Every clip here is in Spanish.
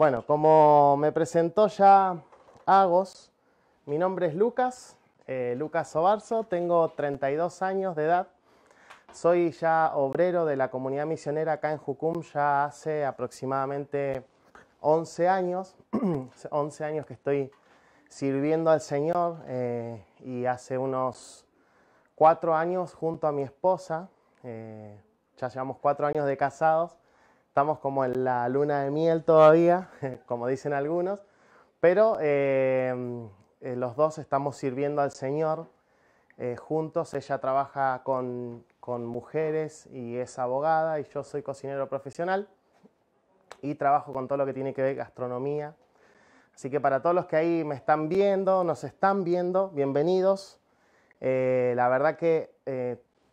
Bueno, como me presentó ya Agos, mi nombre es Lucas, eh, Lucas Obarzo, tengo 32 años de edad, soy ya obrero de la comunidad misionera acá en Jucum ya hace aproximadamente 11 años, 11 años que estoy sirviendo al Señor eh, y hace unos 4 años junto a mi esposa, eh, ya llevamos 4 años de casados, Estamos como en la luna de miel todavía, como dicen algunos, pero eh, eh, los dos estamos sirviendo al Señor eh, juntos. Ella trabaja con, mujeres y es abogada y yo soy cocinero profesional y trabajo con todo lo que tiene que ver gastronomía. Así que para todos los que ahí me están viendo, nos están viendo, bienvenidos. la verdad que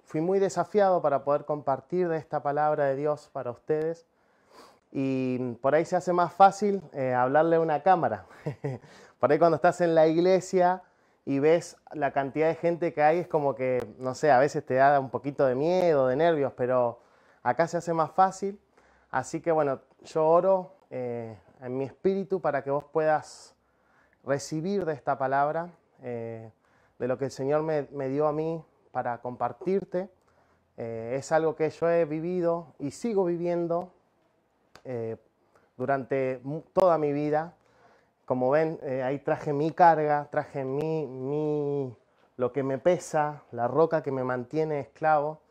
fui muy desafiado para poder compartir de esta palabra de Dios para ustedes. Y por ahí se hace más fácil eh, hablarle a una cámara. por ahí cuando estás en la iglesia y ves la cantidad de gente que hay, es como que, no sé, a veces te da un poquito de miedo, de nervios, pero acá se hace más fácil. Así que bueno, yo oro eh, en mi espíritu para que vos puedas recibir de esta palabra, eh, de lo que el Señor me dio a mí para compartirte. Eh, es algo que yo he vivido y sigo viviendo eh, durante toda mi vida. Como ven, eh, ahí traje mi carga, traje mi, mi, lo que me pesa, la roca que me mantiene esclavo.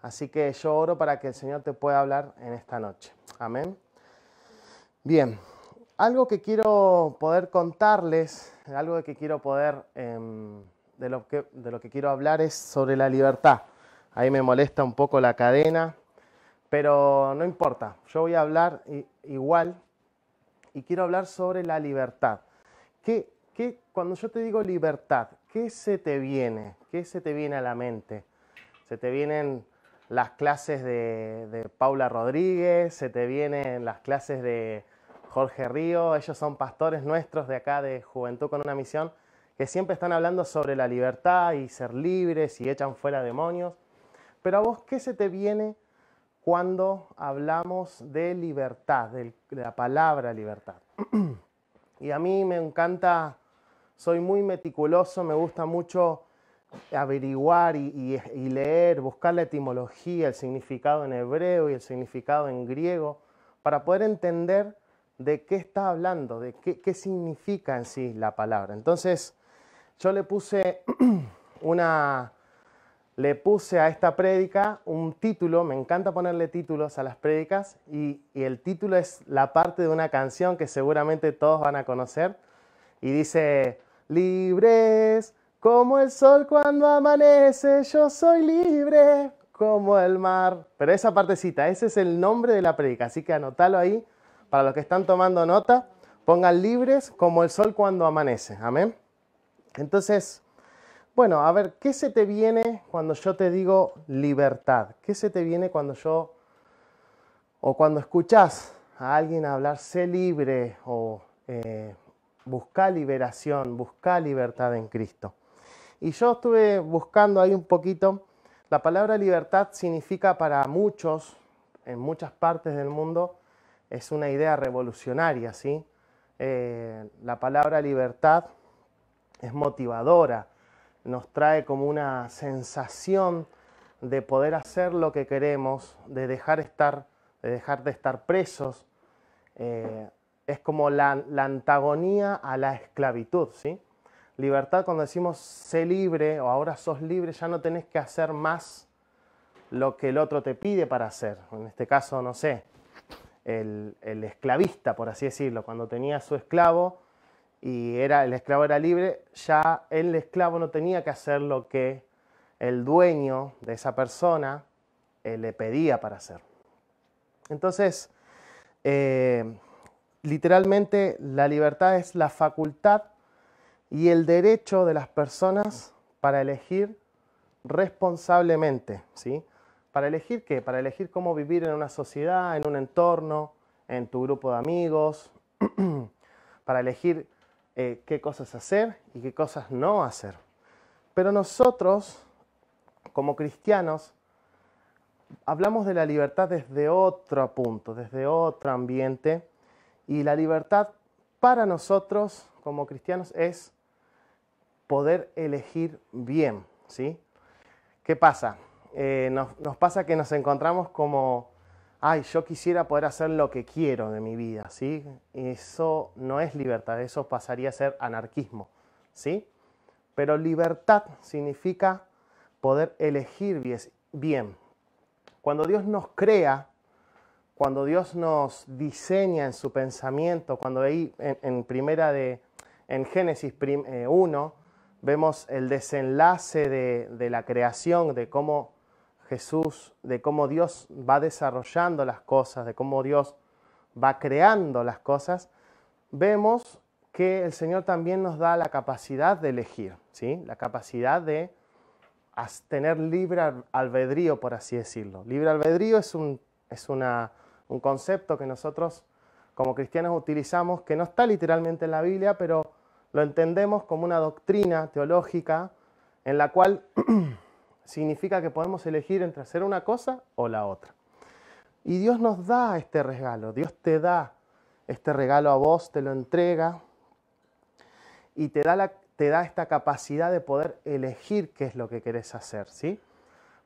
Así que yo oro para que el Señor te pueda hablar en esta noche. Amén. Bien, algo que quiero poder contarles, algo que quiero poder em, de lo, que, de lo que quiero hablar es sobre la libertad. Ahí me molesta un poco la cadena, pero no importa. Yo voy a hablar igual y quiero hablar sobre la libertad. ¿Qué, qué, cuando yo te digo libertad, ¿qué se te viene? ¿Qué se te viene a la mente? Se te vienen las clases de, de Paula Rodríguez, se te vienen las clases de Jorge Río, ellos son pastores nuestros de acá de Juventud con una Misión que siempre están hablando sobre la libertad y ser libres y echan fuera demonios. Pero a vos, ¿qué se te viene cuando hablamos de libertad, de la palabra libertad? y a mí me encanta, soy muy meticuloso, me gusta mucho averiguar y, leer, buscar la etimología, el significado en hebreo y el significado en griego, para poder entender de qué está hablando, de qué, qué significa en sí la palabra. Entonces, yo le puse Le puse a esta prédica un título, me encanta ponerle títulos a las prédicas, y, el título es la parte de una canción que seguramente todos van a conocer, y dice, libres, como el sol cuando amanece, yo soy libre, como el mar. Pero esa partecita, ese es el nombre de la prédica, así que anótalo ahí. Para los que están tomando nota, pongan libres como el sol cuando amanece. Amén. Entonces, bueno, a ver, ¿qué se te viene cuando yo te digo libertad? ¿Qué se te viene cuando yo o cuando escuchas a alguien hablar sé libre o eh, busca liberación, busca libertad en Cristo? Y yo estuve buscando ahí un poquito, la palabra libertad significa para muchos, en muchas partes del mundo, es una idea revolucionaria, ¿sí? Eh, la palabra libertad es motivadora, nos trae como una sensación de poder hacer lo que queremos, de dejar, estar, de, dejar de estar presos. Eh, es como la, antagonía a la esclavitud, ¿sí? Libertad cuando decimos sé libre o ahora sos libre, ya no tenés que hacer más lo que el otro te pide para hacer. En este caso, no sé, el, el esclavista, por así decirlo, cuando tenía a su esclavo, y era, el esclavo era libre, ya el esclavo no tenía que hacer lo que el dueño de esa persona eh, le pedía para hacer. Entonces, eh, literalmente la libertad es la facultad y el derecho de las personas para elegir responsablemente, ¿sí? ¿Para elegir qué? Para elegir cómo vivir en una sociedad, en un entorno, en tu grupo de amigos, para elegir eh, qué cosas hacer y qué cosas no hacer. Pero nosotros, como cristianos, hablamos de la libertad desde otro punto, desde otro ambiente, y la libertad para nosotros, como cristianos, es poder elegir bien, ¿sí? ¿Qué pasa? Eh, nos pasa que nos encontramos como ay, yo quisiera poder hacer lo que quiero de mi vida, ¿sí? Eso no es libertad, eso pasaría a ser anarquismo, ¿sí? Pero libertad significa poder elegir bien. Cuando Dios nos crea, cuando Dios nos diseña en su pensamiento, cuando ahí en, primera de, en Génesis 1, eh, vemos el desenlace de, de la creación, de cómo Jesús, de cómo Dios va desarrollando las cosas, de cómo Dios va creando las cosas, vemos que el Señor también nos da la capacidad de elegir, ¿sí? la capacidad de tener libre albedrío, por así decirlo. Libre albedrío es, un, es un concepto que nosotros como cristianos utilizamos, que no está literalmente en la Biblia, pero lo entendemos como una doctrina teológica en la cual significa que podemos elegir entre hacer una cosa o la otra. Y Dios nos da este regalo, Dios te da este regalo a vos, te lo entrega y te da, la, te da esta capacidad de poder elegir qué es lo que querés hacer, ¿sí?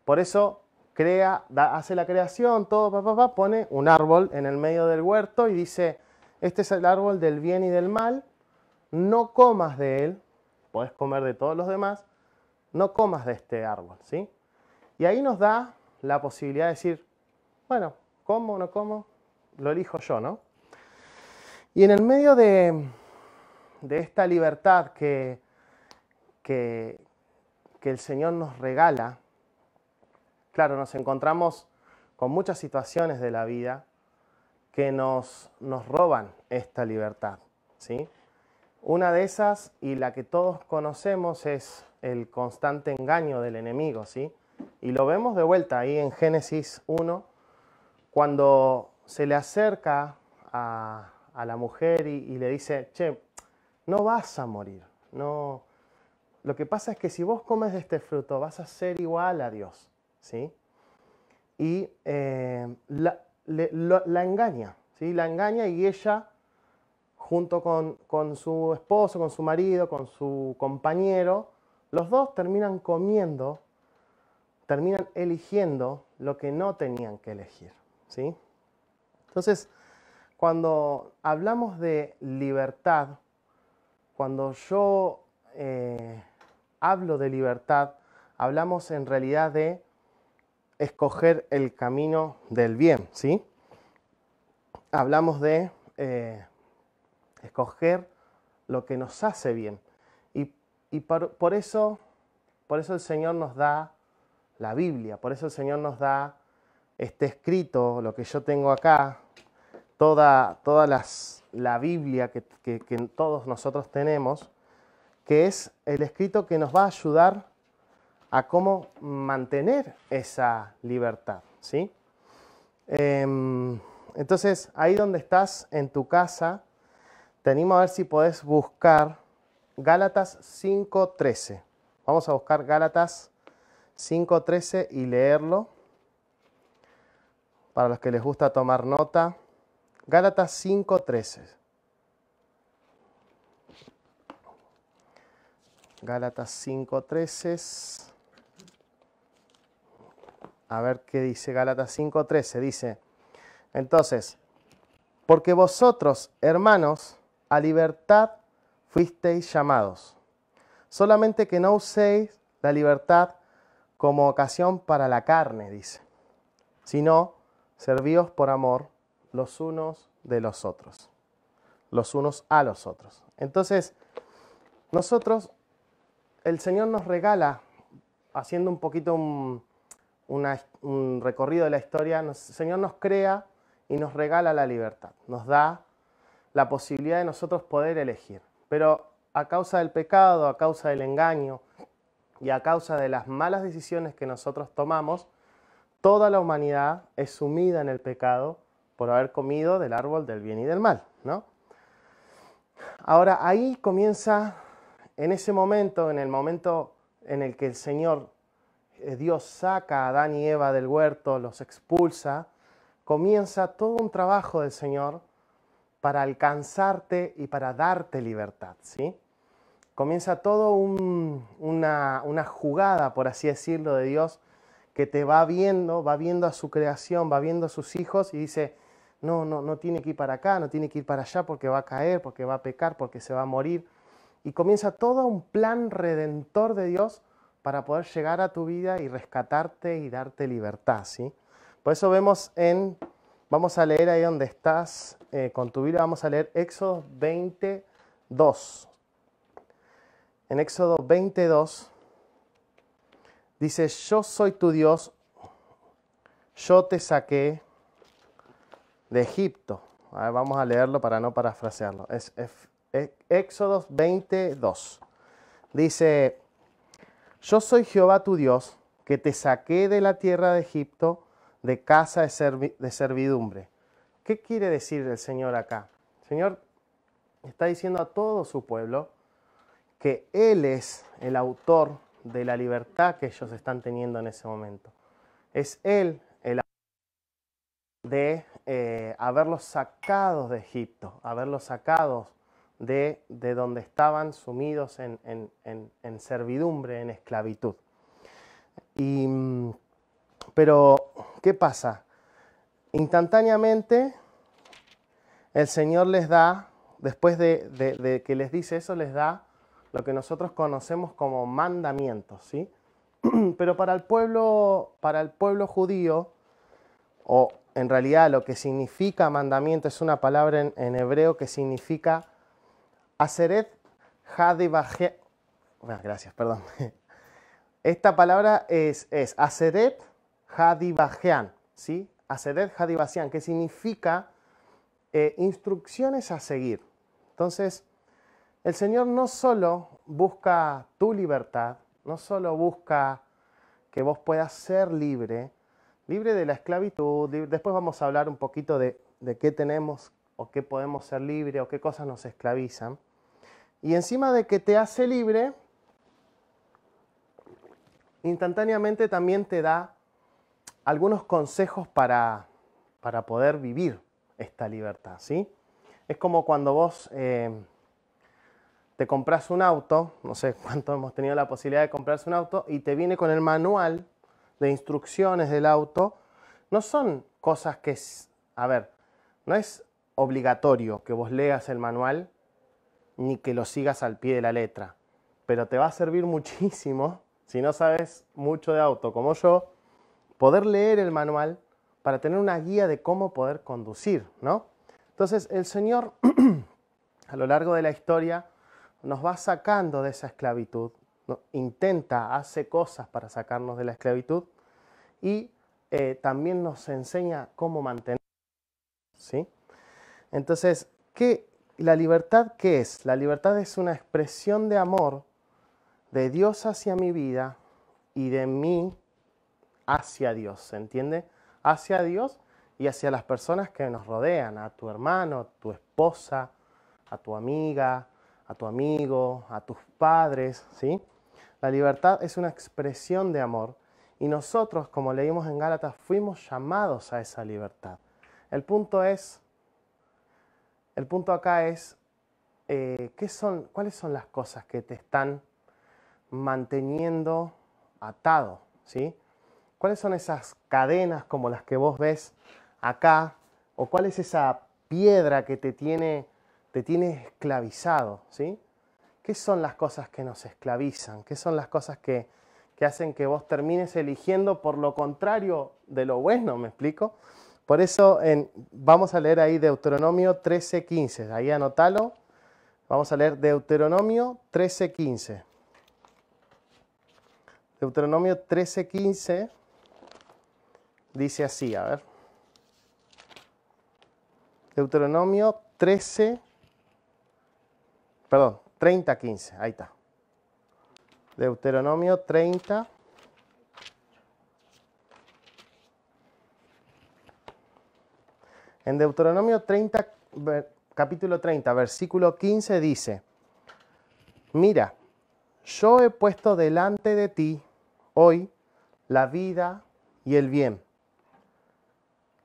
Por eso crea, hace la creación, todo, papá, pone un árbol en el medio del huerto y dice, este es el árbol del bien y del mal, no comas de él, puedes comer de todos los demás, no comas de este árbol, ¿sí? Y ahí nos da la posibilidad de decir, bueno, como, no como, lo elijo yo, ¿no? Y en el medio de, esta libertad que, que, el Señor nos regala, claro, nos encontramos con muchas situaciones de la vida que nos, nos roban esta libertad, ¿sí? Una de esas y la que todos conocemos es el constante engaño del enemigo, ¿sí? Y lo vemos de vuelta ahí en Génesis 1, cuando se le acerca a, la mujer y, le dice, che, no vas a morir, no... Lo que pasa es que si vos comes de este fruto vas a ser igual a Dios, ¿sí? Y eh, la, engaña, ¿sí? La engaña y ella junto con, con, su esposo, con su marido, con su compañero, los dos terminan comiendo, terminan eligiendo lo que no tenían que elegir. ¿sí? Entonces, cuando hablamos de libertad, cuando yo eh, hablo de libertad, hablamos en realidad de escoger el camino del bien, ¿sí? Hablamos de eh, escoger lo que nos hace bien. Y por, eso, por eso el Señor nos da la Biblia, por eso el Señor nos da este escrito, lo que yo tengo acá, toda, la Biblia que, todos nosotros tenemos, que es el escrito que nos va a ayudar a cómo mantener esa libertad. ¿sí? Em, entonces, ahí donde estás en tu casa, te animo a ver si podés buscar Gálatas 5.13. Vamos a buscar Gálatas 5.13 y leerlo. Para los que les gusta tomar nota. Gálatas 5.13. Gálatas 5.13. A ver qué dice Gálatas 5.13. Dice, entonces, porque vosotros, hermanos, a libertad fuisteis llamados. Solamente que no uséis la libertad como ocasión para la carne, dice, sino servíos por amor los unos de los otros, los unos a los otros. Entonces, nosotros, el Señor nos regala, haciendo un poquito un, recorrido de la historia, el Señor nos crea y nos regala la libertad, nos da la posibilidad de nosotros poder elegir. Pero a causa del pecado, a causa del engaño y a causa de las malas decisiones que nosotros tomamos, toda la humanidad es sumida en el pecado por haber comido del árbol del bien y del mal, ¿no? Ahora ahí comienza en ese momento, en el momento en el que el Señor eh, Dios saca a Adán y Eva del huerto, los expulsa, comienza todo un trabajo del Señor para alcanzarte y para darte libertad. ¿sí? Comienza todo una, una jugada, por así decirlo, de Dios que te va viendo, va viendo a su creación, va viendo a sus hijos y dice, no, no, no tiene que ir para acá, no tiene que ir para allá porque va a caer, porque va a pecar, porque se va a morir. Y comienza todo un plan redentor de Dios para poder llegar a tu vida y rescatarte y darte libertad, ¿sí? Por eso vemos en Vamos a leer ahí donde estás eh, con tu Biblia, vamos a leer Éxodo 22. En Éxodo 22 dice, yo soy tu Dios, yo te saqué de Egipto. vamos a leerlo para no parafrasearlo. Es, es Éxodo 22. Dice, yo soy Jehová tu Dios, que te saqué de la tierra de Egipto de casa de, servidumbre. ¿Qué quiere decir el Señor acá? El Señor está diciendo a todo su pueblo que Él es el autor de la libertad que ellos están teniendo en ese momento. Es Él el autor de eh, haberlos sacado de Egipto, haberlos sacado de, de donde estaban sumidos en, servidumbre, en esclavitud. Mm, pero ¿Qué pasa? Instantáneamente el Señor les da, después de, que les dice eso, les da lo que nosotros conocemos como mandamiento. ¿sí? Pero para el pueblo, para el pueblo judío, o en realidad lo que significa mandamiento es una palabra en, hebreo que significa Aseret ah, gracias, perdón. Esta palabra es, es si ¿sí? Hadi Hadibajean, que significa eh, instrucciones a seguir. Entonces, el Señor no solo busca tu libertad, no solo busca que vos puedas ser libre, libre de la esclavitud, después vamos a hablar un poquito de, qué tenemos o qué podemos ser libre o qué cosas nos esclavizan. Y encima de que te hace libre, instantáneamente también te da algunos consejos para, poder vivir esta libertad, ¿sí? Es como cuando vos eh, te compras un auto, no sé cuánto hemos tenido la posibilidad de comprarse un auto, y te viene con el manual de instrucciones del auto. No son cosas que, a ver, no es obligatorio que vos leas el manual ni que lo sigas al pie de la letra, pero te va a servir muchísimo si no sabes mucho de auto como yo, poder leer el manual, para tener una guía de cómo poder conducir, ¿no? Entonces el Señor a lo largo de la historia nos va sacando de esa esclavitud, intenta, hace cosas para sacarnos de la esclavitud y eh, también nos enseña cómo mantener, ¿sí? Entonces, ¿qué, ¿la libertad qué es? La libertad es una expresión de amor de Dios hacia mi vida y de mí hacia Dios, ¿se entiende? Hacia Dios y hacia las personas que nos rodean, a tu hermano, a tu esposa, a tu amiga, a tu amigo, a tus padres, ¿sí? La libertad es una expresión de amor y nosotros, como leímos en Gálatas, fuimos llamados a esa libertad. El punto es, el punto acá es, eh, ¿qué son, ¿cuáles son las cosas que te están manteniendo atado? ¿sí? ¿Cuáles son esas cadenas como las que vos ves acá? ¿O cuál es esa piedra que te tiene, te tiene esclavizado? ¿sí? ¿Qué son las cosas que nos esclavizan? ¿Qué son las cosas que, hacen que vos termines eligiendo por lo contrario de lo bueno? ¿Me explico? Por eso vamos a leer ahí Deuteronomio 13:15. Ahí anótalo. Vamos a leer Deuteronomio 13:15. Deuteronomio 13:15 dice así, a ver. Deuteronomio 13, perdón, 30, 15, ahí está. Deuteronomio 30. En Deuteronomio 30, capítulo 30, versículo 15 dice, mira, yo he puesto delante de ti hoy la vida y el bien,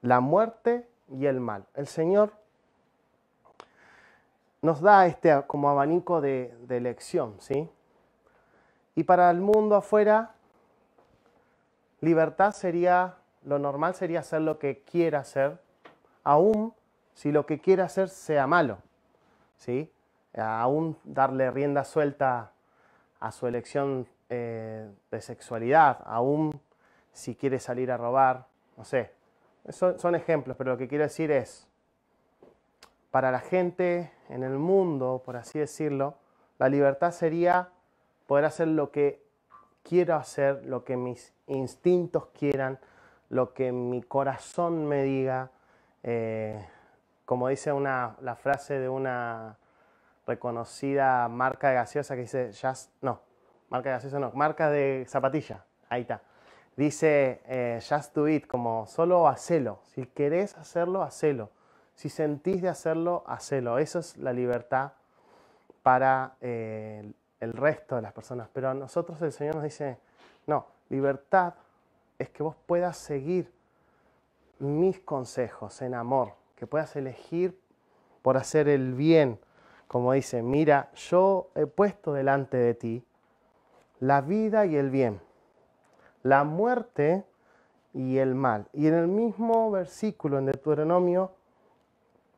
la muerte y el mal. El Señor nos da este como abanico de, elección, ¿sí? Y para el mundo afuera, libertad sería, lo normal sería hacer lo que quiera hacer, aún si lo que quiera hacer sea malo, ¿sí? Aún darle rienda suelta a su elección eh, de sexualidad, aún si quiere salir a robar, no sé, son, ejemplos, pero lo que quiero decir es, para la gente en el mundo, por así decirlo, la libertad sería poder hacer lo que quiero hacer, lo que mis instintos quieran, lo que mi corazón me diga. Eh, como dice la frase de una reconocida marca de gaseosa que dice, ya no, marca de gaseosa no, marca de zapatilla, ahí está. Dice eh, just do it, como solo hacelo. Si querés hacerlo, hacelo. Si sentís de hacerlo, hacelo. Esa es la libertad para eh, el resto de las personas. Pero a nosotros el Señor nos dice, no, libertad es que vos puedas seguir mis consejos en amor, que puedas elegir por hacer el bien, como dice, mira, yo he puesto delante de ti la vida y el bien la muerte y el mal. Y en el mismo versículo, en Deuteronomio,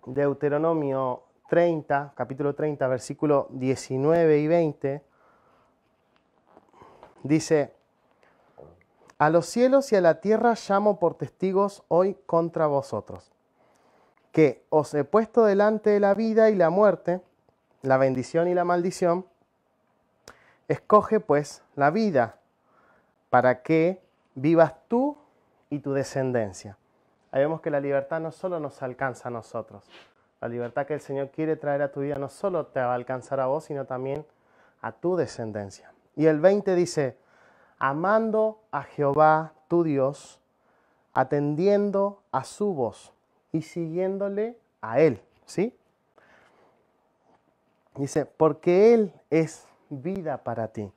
Deuteronomio 30, capítulo 30, versículo 19 y 20, dice, a los cielos y a la tierra llamo por testigos hoy contra vosotros, que os he puesto delante de la vida y la muerte, la bendición y la maldición. Escoge pues la vida para que vivas tú y tu descendencia. Ahí vemos que la libertad no solo nos alcanza a nosotros, la libertad que el Señor quiere traer a tu vida no solo te va a alcanzar a vos, sino también a tu descendencia. Y el 20 dice, amando a Jehová tu Dios, atendiendo a su voz y siguiéndole a Él, ¿sí? Dice, porque Él es vida para ti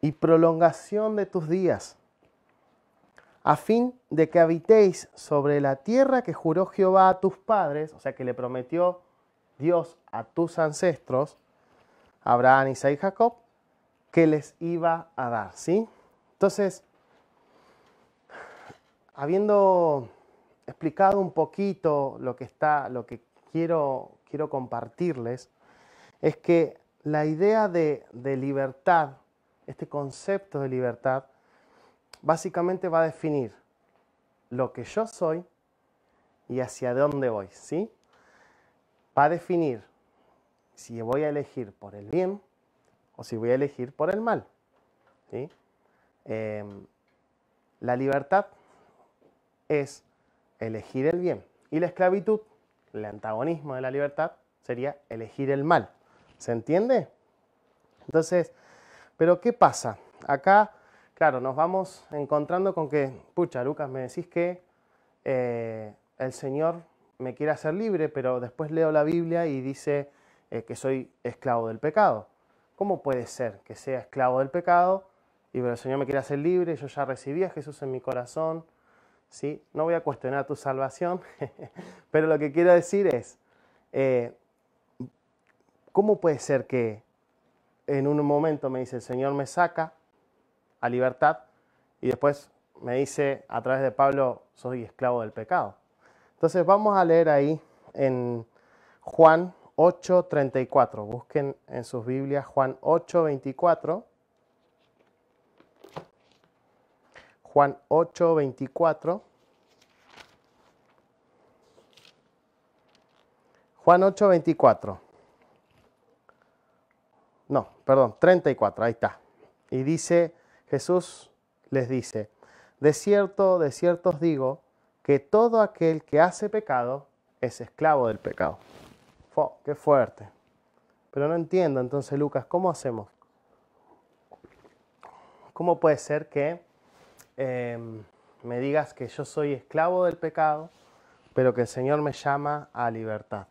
y prolongación de tus días, a fin de que habitéis sobre la tierra que juró Jehová a tus padres, o sea que le prometió Dios a tus ancestros, Abraham, Isaac y Jacob, que les iba a dar, ¿sí? Entonces, habiendo explicado un poquito lo que está, lo que quiero, quiero compartirles, es que la idea de, de libertad este concepto de libertad, básicamente va a definir lo que yo soy y hacia dónde voy, ¿sí? Va a definir si voy a elegir por el bien o si voy a elegir por el mal, ¿sí? Em, la libertad es elegir el bien y la esclavitud, el antagonismo de la libertad, sería elegir el mal. ¿Se entiende? Entonces, pero ¿qué pasa? Acá, claro, nos vamos encontrando con que, pucha, Lucas, me decís que eh, el Señor me quiere hacer libre, pero después leo la Biblia y dice eh, que soy esclavo del pecado. ¿Cómo puede ser que sea esclavo del pecado y pero el Señor me quiere hacer libre? Yo ya recibí a Jesús en mi corazón. ¿sí? No voy a cuestionar tu salvación, pero lo que quiero decir es, eh, ¿cómo puede ser que en un momento me dice, el Señor me saca a libertad y después me dice a través de Pablo, soy esclavo del pecado. Entonces vamos a leer ahí en Juan 8:34. Busquen en sus Biblias Juan 8:24. Juan 8:24. Juan 8:24 no, perdón, 34, ahí está. Y dice, Jesús les dice, de cierto, de cierto os digo, que todo aquel que hace pecado es esclavo del pecado. Fo, ¡Qué fuerte! Pero no entiendo entonces, Lucas, ¿cómo hacemos? ¿Cómo puede ser que em, me digas que yo soy esclavo del pecado, pero que el Señor me llama a libertad?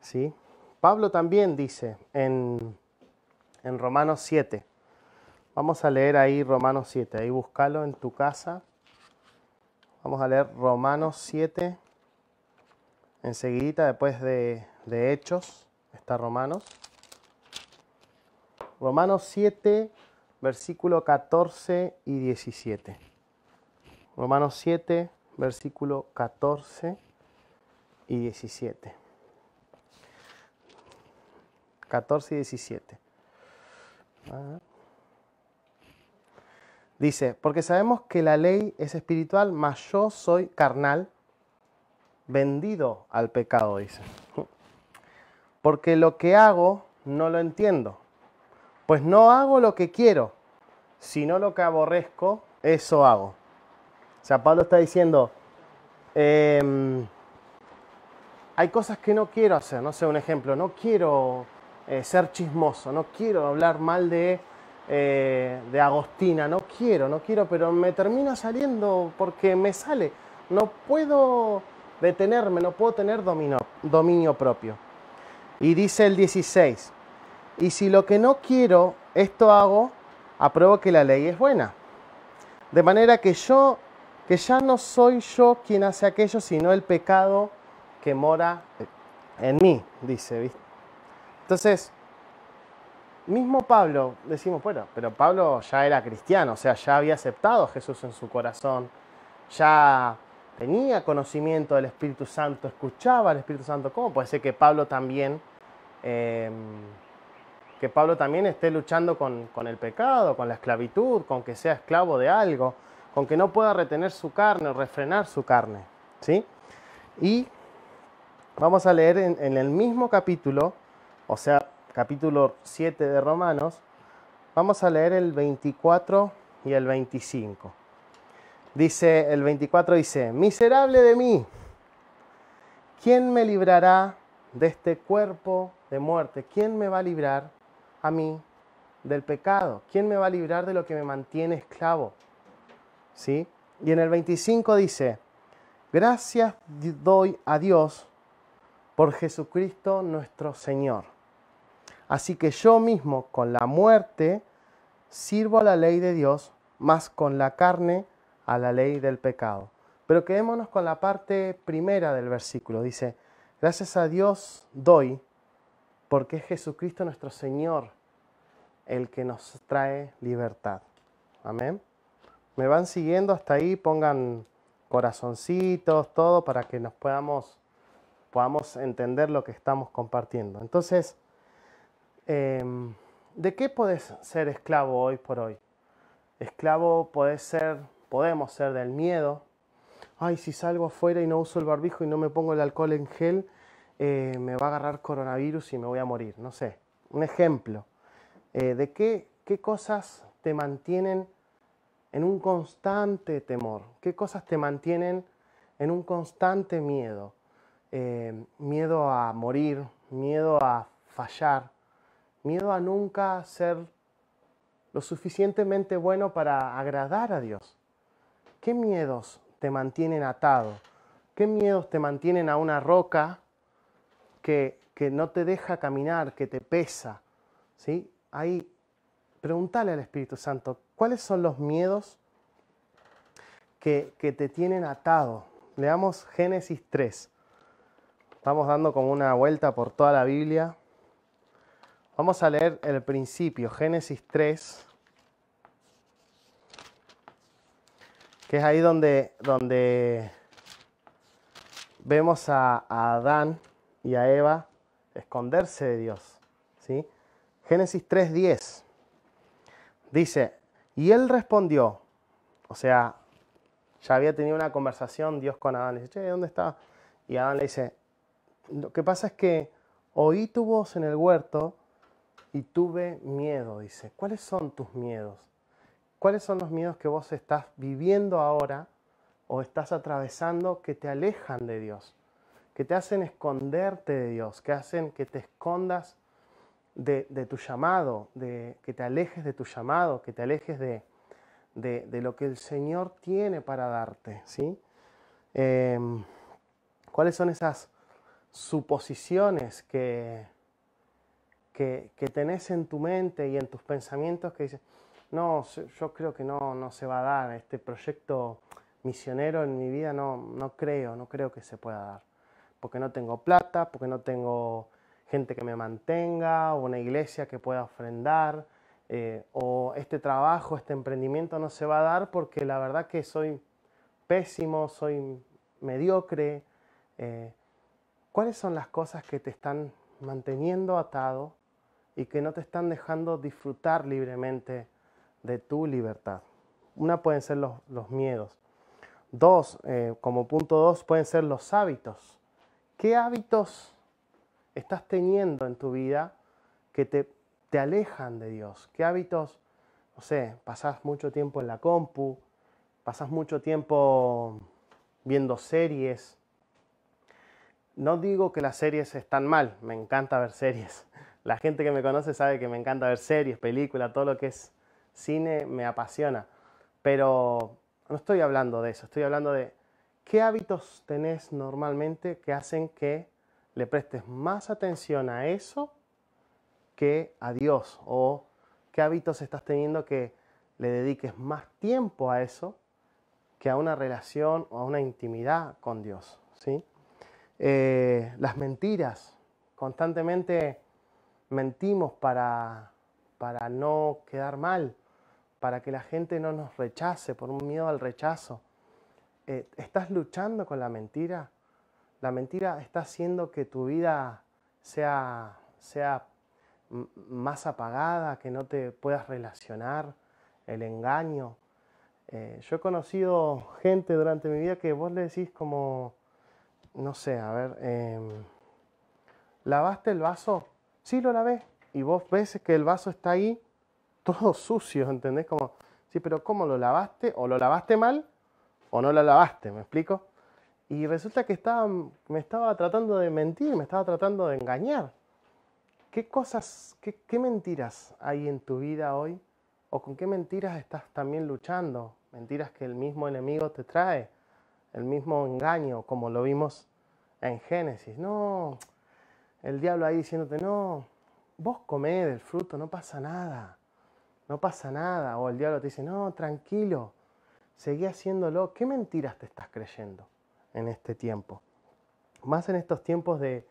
¿Sí? Pablo también dice en en Romanos 7. Vamos a leer ahí Romanos 7, ahí búscalo en tu casa. Vamos a leer Romanos 7. enseguida, después de, de Hechos, está Romanos. Romanos 7, versículo 14 y 17. Romanos 7, versículo 14 y 17. 14 y 17. Dice, porque sabemos que la ley es espiritual, mas yo soy carnal, vendido al pecado, dice. Porque lo que hago no lo entiendo. Pues no hago lo que quiero, sino lo que aborrezco, eso hago. O sea, Pablo está diciendo, em, hay cosas que no quiero hacer, no sé, un ejemplo, no quiero eh, ser chismoso, no quiero hablar mal de, eh, de Agostina, no quiero, no quiero, pero me termina saliendo porque me sale. No puedo detenerme, no puedo tener dominio, dominio propio. Y dice el 16, y si lo que no quiero, esto hago, apruebo que la ley es buena. De manera que yo, que ya no soy yo quien hace aquello, sino el pecado que mora en mí, dice, ¿viste? Entonces, mismo Pablo, decimos, bueno, pero Pablo ya era cristiano, o sea, ya había aceptado a Jesús en su corazón, ya tenía conocimiento del Espíritu Santo, escuchaba al Espíritu Santo. ¿Cómo puede ser que Pablo también, em, que Pablo también esté luchando con, el pecado, con la esclavitud, con que sea esclavo de algo, con que no pueda retener su carne o refrenar su carne? ¿Sí? Y vamos a leer en el mismo capítulo o sea, capítulo 7 de Romanos, vamos a leer el 24 y el 25. Dice el 24 dice, miserable de mí, ¿quién me librará de este cuerpo de muerte? ¿Quién me va a librar a mí del pecado? ¿Quién me va a librar de lo que me mantiene esclavo? ¿Sí? Y en el 25 dice, gracias doy a Dios por Jesucristo nuestro Señor. Así que yo mismo con la muerte sirvo a la ley de Dios, más con la carne a la ley del pecado. Pero quedémonos con la parte primera del versículo. Dice, gracias a Dios doy, porque es Jesucristo nuestro Señor el que nos trae libertad. Amén. ¿Me van siguiendo hasta ahí? Pongan corazoncitos, todo, para que nos podamos, podamos entender lo que estamos compartiendo. Entonces, Em, ¿De qué podés ser esclavo hoy por hoy? Esclavo podés ser, podemos ser del miedo. Ay, si salgo afuera y no uso el barbijo y no me pongo el alcohol en gel, eh, me va a agarrar coronavirus y me voy a morir. No sé. Un ejemplo. Eh, ¿De qué, qué cosas te mantienen en un constante temor? ¿Qué cosas te mantienen en un constante miedo? Eh, miedo a morir, miedo a fallar, miedo a nunca ser lo suficientemente bueno para agradar a Dios. ¿Qué miedos te mantienen atado? ¿Qué miedos te mantienen a una roca que, que no te deja caminar, que te pesa? ¿Sí? Ahí, pregúntale al Espíritu Santo, ¿cuáles son los miedos que, que te tienen atado? Leamos Génesis 3. Estamos dando como una vuelta por toda la Biblia. Vamos a leer el principio, Génesis 3, que es ahí donde, donde vemos a, Adán y a Eva esconderse de Dios. ¿sí? Génesis 3.10 dice, y él respondió, o sea, ya había tenido una conversación Dios con Adán, le dice, ¿dónde está? Y Adán le dice, lo que pasa es que oí tu voz en el huerto y tuve miedo, dice. ¿Cuáles son tus miedos? ¿Cuáles son los miedos que vos estás viviendo ahora o estás atravesando que te alejan de Dios? Que te hacen esconderte de Dios, que hacen que te escondas de, tu llamado, de, que te alejes de tu llamado, que te alejes de, lo que el Señor tiene para darte, ¿sí? Em, ¿Cuáles son esas suposiciones que, que, tenés en tu mente y en tus pensamientos que dices, no, yo creo que no, no se va a dar, este proyecto misionero en mi vida no, no creo, no creo que se pueda dar, porque no tengo plata, porque no tengo gente que me mantenga, o una iglesia que pueda ofrendar, eh, o este trabajo, este emprendimiento no se va a dar porque la verdad que soy pésimo, soy mediocre. Eh, ¿Cuáles son las cosas que te están manteniendo atado y que no te están dejando disfrutar libremente de tu libertad. Una pueden ser los, miedos. Dos, eh, como punto dos, pueden ser los hábitos. ¿Qué hábitos estás teniendo en tu vida que te, te alejan de Dios? ¿Qué hábitos, no sé, pasas mucho tiempo en la compu, pasas mucho tiempo viendo series? No digo que las series están mal, me encanta ver series, la gente que me conoce sabe que me encanta ver series, películas, todo lo que es cine me apasiona. Pero no estoy hablando de eso, estoy hablando de qué hábitos tenés normalmente que hacen que le prestes más atención a eso que a Dios o qué hábitos estás teniendo que le dediques más tiempo a eso que a una relación o a una intimidad con Dios. ¿sí? Eh, las mentiras, constantemente mentimos para, para no quedar mal, para que la gente no nos rechace por un miedo al rechazo. Eh, ¿Estás luchando con la mentira? La mentira está haciendo que tu vida sea, sea más apagada, que no te puedas relacionar, el engaño. Eh, yo he conocido gente durante mi vida que vos le decís como, no sé, a ver, em, ¿lavaste el vaso? sí lo lavé. Y vos ves que el vaso está ahí todo sucio, ¿entendés? Como, sí, pero ¿cómo lo lavaste? ¿O lo lavaste mal? ¿O no lo lavaste? ¿Me explico? Y resulta que estaba, me estaba tratando de mentir, me estaba tratando de engañar. ¿Qué cosas, qué, qué mentiras hay en tu vida hoy? ¿O con qué mentiras estás también luchando? Mentiras que el mismo enemigo te trae, el mismo engaño, como lo vimos en Génesis. No, el diablo ahí diciéndote, no, vos comé del fruto, no pasa nada, no pasa nada. O el diablo te dice, no, tranquilo, seguí haciéndolo. ¿Qué mentiras te estás creyendo en este tiempo? Más en estos tiempos de,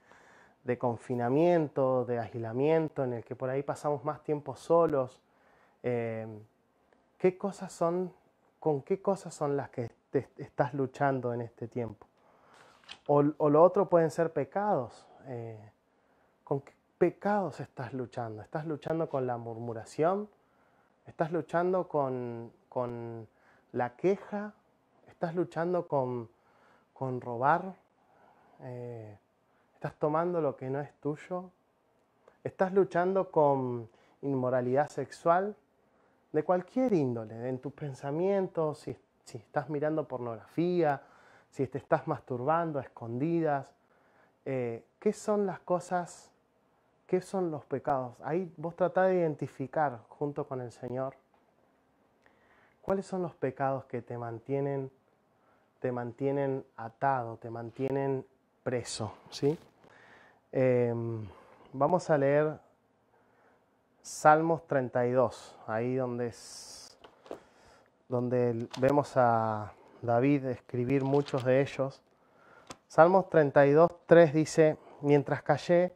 confinamiento, de aislamiento, en el que por ahí pasamos más tiempo solos. Eh, ¿Qué cosas son, con qué cosas son las que estás luchando en este tiempo? O, lo otro pueden ser pecados. Eh, ¿Con qué pecados estás luchando? ¿Estás luchando con la murmuración? ¿Estás luchando con, la queja? ¿Estás luchando con, robar? Eh, ¿Estás tomando lo que no es tuyo? ¿Estás luchando con inmoralidad sexual? De cualquier índole, en tus pensamientos, si, estás mirando pornografía, si te estás masturbando a escondidas, eh, ¿qué son las cosas ¿Qué son los pecados? Ahí vos tratá de identificar junto con el Señor cuáles son los pecados que te mantienen, te mantienen atado, te mantienen preso. ¿sí? Em, vamos a leer Salmos 32, ahí donde, es, donde vemos a David escribir muchos de ellos. Salmos 32, 3 dice, mientras callé,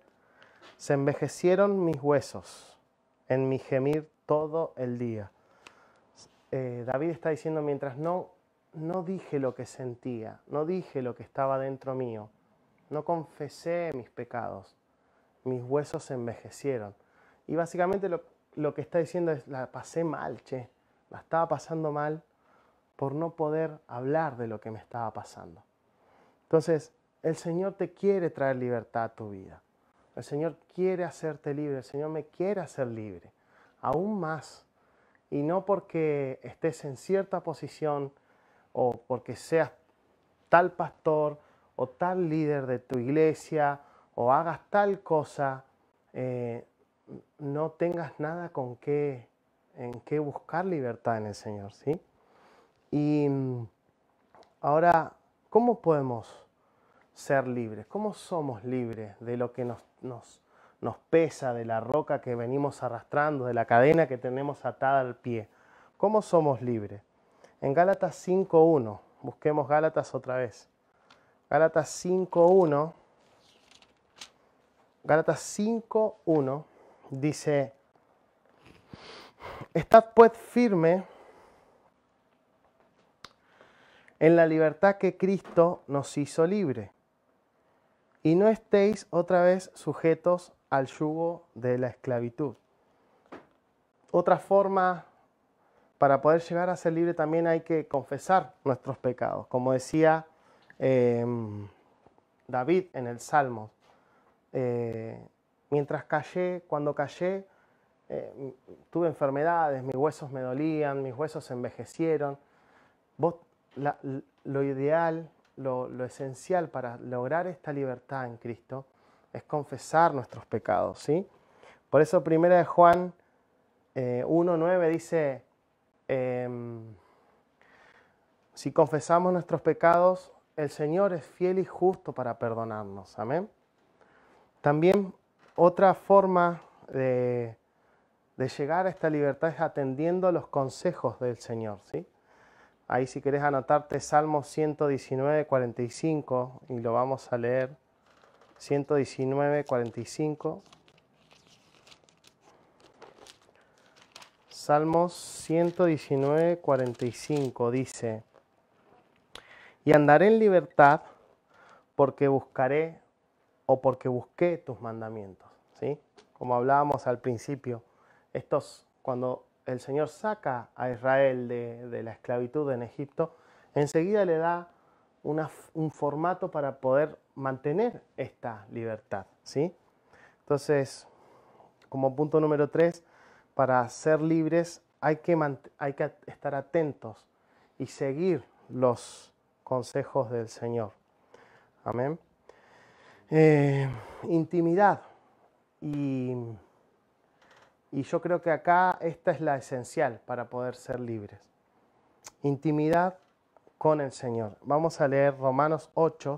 se envejecieron mis huesos en mi gemir todo el día. Eh, David está diciendo, mientras no, no dije lo que sentía, no dije lo que estaba dentro mío, no confesé mis pecados, mis huesos se envejecieron. Y básicamente lo, lo que está diciendo es, la pasé mal, che, la estaba pasando mal por no poder hablar de lo que me estaba pasando. Entonces, el Señor te quiere traer libertad a tu vida. El Señor quiere hacerte libre, el Señor me quiere hacer libre, aún más. Y no porque estés en cierta posición o porque seas tal pastor o tal líder de tu iglesia o hagas tal cosa, eh, no tengas nada con qué, en qué buscar libertad en el Señor, ¿sí? Y mm, ahora, ¿cómo podemos ser libres? ¿Cómo somos libres de lo que nos, nos, pesa, de la roca que venimos arrastrando, de la cadena que tenemos atada al pie? ¿Cómo somos libres? En Gálatas 5.1, busquemos Gálatas otra vez. Gálatas 5.1, Gálatas 5.1 dice, estad pues firme en la libertad que Cristo nos hizo libre y no estéis otra vez sujetos al yugo de la esclavitud. Otra forma para poder llegar a ser libre también hay que confesar nuestros pecados, como decía em, David en el Salmo. Eh, mientras callé, cuando callé, em, tuve enfermedades, mis huesos me dolían, mis huesos envejecieron. Vos, lo ideal lo, esencial para lograr esta libertad en Cristo es confesar nuestros pecados, ¿sí? Por eso primera de Juan 1.9 eh, dice, em, si confesamos nuestros pecados, el Señor es fiel y justo para perdonarnos, amén. También otra forma de, de llegar a esta libertad es atendiendo los consejos del Señor, ¿sí? Ahí si querés anotarte Salmo 119, 45 y lo vamos a leer. 119, 45. Salmos 119, 45 dice, y andaré en libertad porque buscaré o porque busqué tus mandamientos. ¿Sí? Como hablábamos al principio, estos, cuando el Señor saca a Israel de, la esclavitud en Egipto, enseguida le da un formato para poder mantener esta libertad. ¿sí? Entonces, como punto número tres, para ser libres hay que, estar atentos y seguir los consejos del Señor. Amén. Eh, intimidad y y yo creo que acá esta es la esencial para poder ser libres. Intimidad con el Señor. Vamos a leer Romanos 8,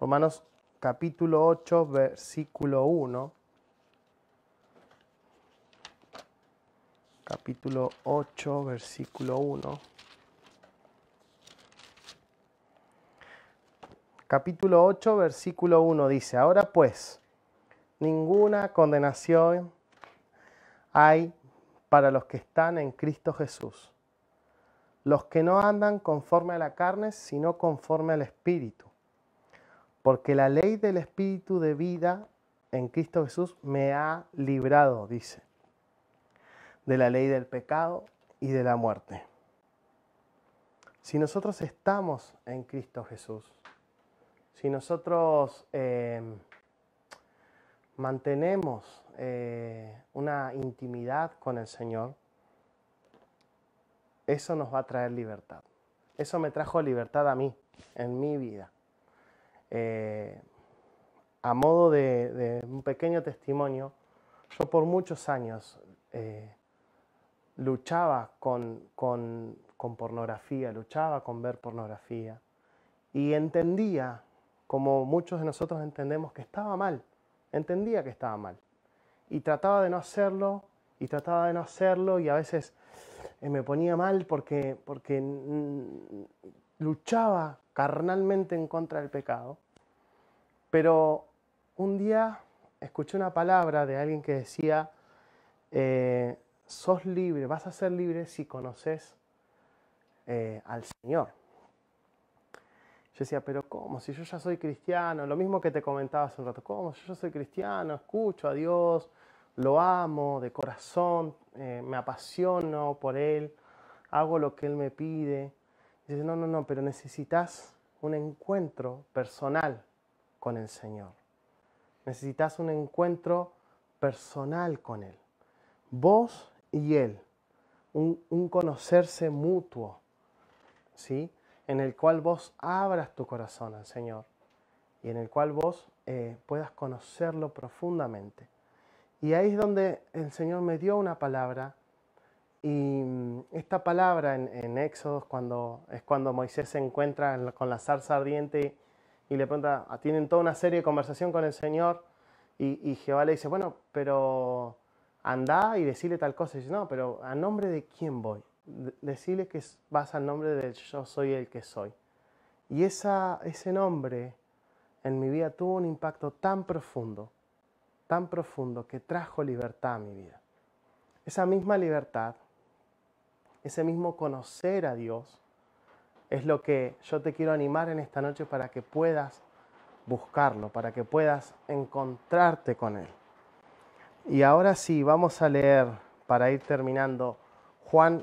Romanos capítulo 8, versículo 1. Capítulo 8, versículo 1. Capítulo 8, versículo 1 dice, ahora pues, ninguna condenación hay para los que están en Cristo Jesús, los que no andan conforme a la carne, sino conforme al Espíritu. Porque la ley del Espíritu de vida en Cristo Jesús me ha librado, dice, de la ley del pecado y de la muerte. Si nosotros estamos en Cristo Jesús, si nosotros... Eh, mantenemos eh, una intimidad con el Señor, eso nos va a traer libertad. Eso me trajo libertad a mí, en mi vida. Eh, a modo de, un pequeño testimonio, yo por muchos años eh, luchaba con pornografía, luchaba con ver pornografía y entendía, como muchos de nosotros entendemos, que estaba mal entendía que estaba mal. Y trataba de no hacerlo, y trataba de no hacerlo, y a veces eh, me ponía mal porque, porque luchaba carnalmente en contra del pecado. Pero un día escuché una palabra de alguien que decía, eh, sos libre, vas a ser libre si conoces eh, al Señor. Yo decía, pero ¿cómo? Si yo ya soy cristiano, lo mismo que te comentaba hace un rato, ¿cómo? Si yo ya soy cristiano, escucho a Dios, lo amo de corazón, eh, me apasiono por Él, hago lo que Él me pide. dice, no, no, no, pero necesitas un encuentro personal con el Señor. Necesitas un encuentro personal con Él. Vos y Él. Un, un conocerse mutuo. ¿Sí? en el cual vos abras tu corazón al Señor y en el cual vos eh, puedas conocerlo profundamente. Y ahí es donde el Señor me dio una palabra y mm, esta palabra en, en Éxodos cuando, es cuando Moisés se encuentra con la zarza ardiente y, le pregunta, ah, tienen toda una serie de conversación con el Señor y, Jehová le dice, bueno, pero anda y decirle tal cosa. Y dice, no, pero ¿a nombre de quién voy? decirle que vas al nombre de yo soy el que soy. Y esa, ese nombre en mi vida tuvo un impacto tan profundo, tan profundo, que trajo libertad a mi vida. Esa misma libertad, ese mismo conocer a Dios, es lo que yo te quiero animar en esta noche para que puedas buscarlo, para que puedas encontrarte con Él. Y ahora sí, vamos a leer, para ir terminando, Juan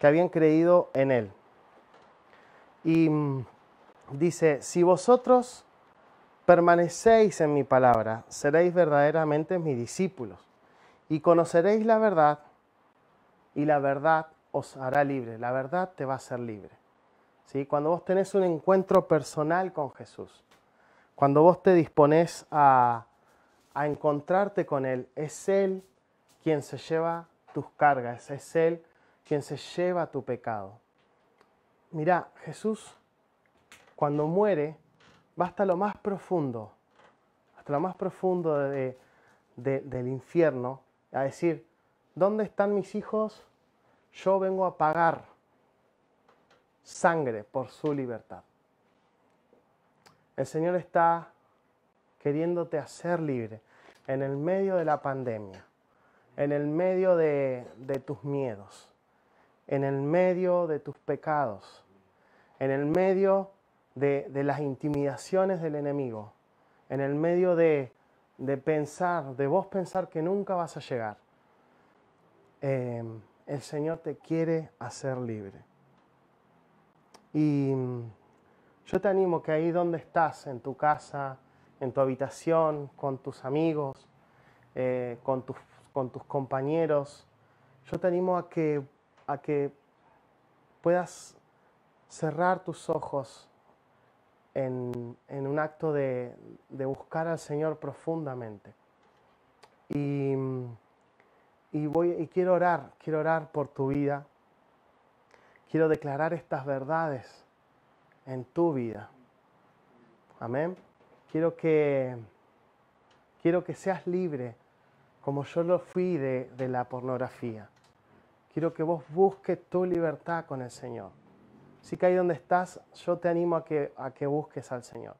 que habían creído en él. Y mm, dice, si vosotros permanecéis en mi palabra, seréis verdaderamente mis discípulos y conoceréis la verdad y la verdad os hará libre, la verdad te va a hacer libre. ¿Sí? Cuando vos tenés un encuentro personal con Jesús, cuando vos te disponés a, a encontrarte con Él, es Él quien se lleva tus cargas, es Él quien se lleva tu pecado. Mira, Jesús, cuando muere, va hasta lo más profundo, hasta lo más profundo del infierno, a decir, ¿dónde están mis hijos? Yo vengo a pagar sangre por su libertad. El Señor está queriéndote hacer libre en el medio de la pandemia, en el medio de tus miedos en el medio de tus pecados, en el medio de, las intimidaciones del enemigo, en el medio de, pensar, de vos pensar que nunca vas a llegar. Em, el Señor te quiere hacer libre. Y mm, yo te animo que ahí donde estás, en tu casa, en tu habitación, con tus amigos, eh, con tus compañeros, yo te animo a que a que puedas cerrar tus ojos en, un acto de, buscar al Señor profundamente. Y, voy, y quiero orar, quiero orar por tu vida. Quiero declarar estas verdades en tu vida. Amén. Quiero que, quiero que seas libre como yo lo fui de la pornografía. Quiero que vos busques tu libertad con el Señor. Así que ahí donde estás, yo te animo a que, a que busques al Señor.